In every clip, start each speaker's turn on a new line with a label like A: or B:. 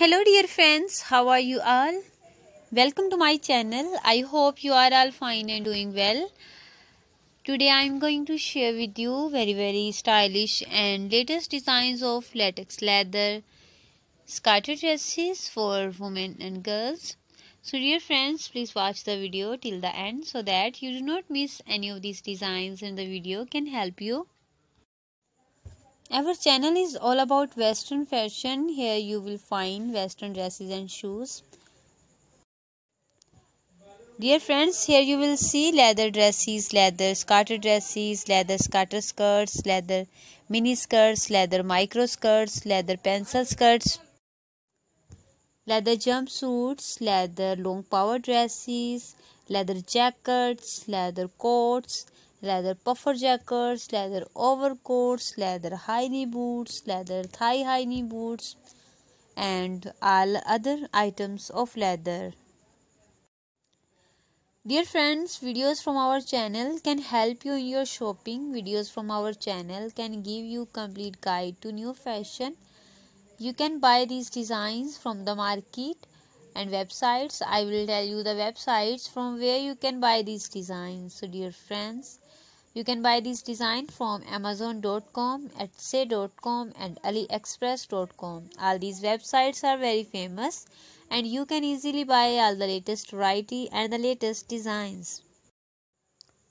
A: hello dear friends how are you all welcome to my channel i hope you are all fine and doing well today i am going to share with you very very stylish and latest designs of latex leather scarter dresses for women and girls so dear friends please watch the video till the end so that you do not miss any of these designs and the video can help you our channel is all about western fashion. Here you will find western dresses and shoes. Dear friends, here you will see leather dresses, leather scatter dresses, leather scatter skirts, leather mini skirts, leather micro skirts, leather pencil skirts, leather jumpsuits, leather long power dresses, leather jackets, leather coats, leather puffer jackets, leather overcoats, leather high knee boots, leather thigh high knee boots, and all other items of leather. Dear friends, videos from our channel can help you in your shopping. Videos from our channel can give you complete guide to new fashion. You can buy these designs from the market and websites i will tell you the websites from where you can buy these designs so dear friends you can buy these designs from amazon.com etsy.com and aliexpress.com all these websites are very famous and you can easily buy all the latest variety and the latest designs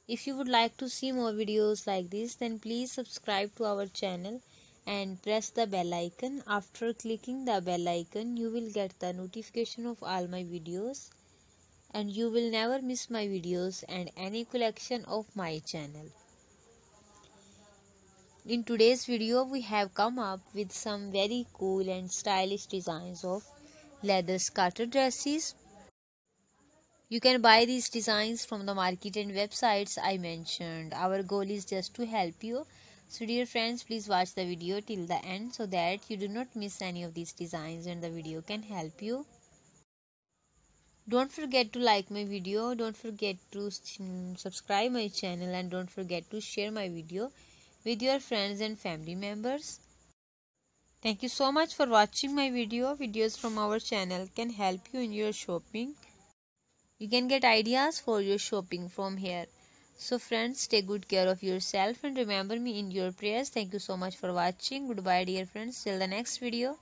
A: if you would like to see more videos like this then please subscribe to our channel and press the bell icon. After clicking the bell icon, you will get the notification of all my videos and you will never miss my videos and any collection of my channel. In today's video, we have come up with some very cool and stylish designs of leather scatter dresses. You can buy these designs from the market and websites I mentioned. Our goal is just to help you so dear friends, please watch the video till the end so that you do not miss any of these designs and the video can help you. Don't forget to like my video, don't forget to subscribe my channel and don't forget to share my video with your friends and family members. Thank you so much for watching my video. Videos from our channel can help you in your shopping. You can get ideas for your shopping from here. So friends, take good care of yourself and remember me in your prayers. Thank you so much for watching. Goodbye dear friends. Till the next video.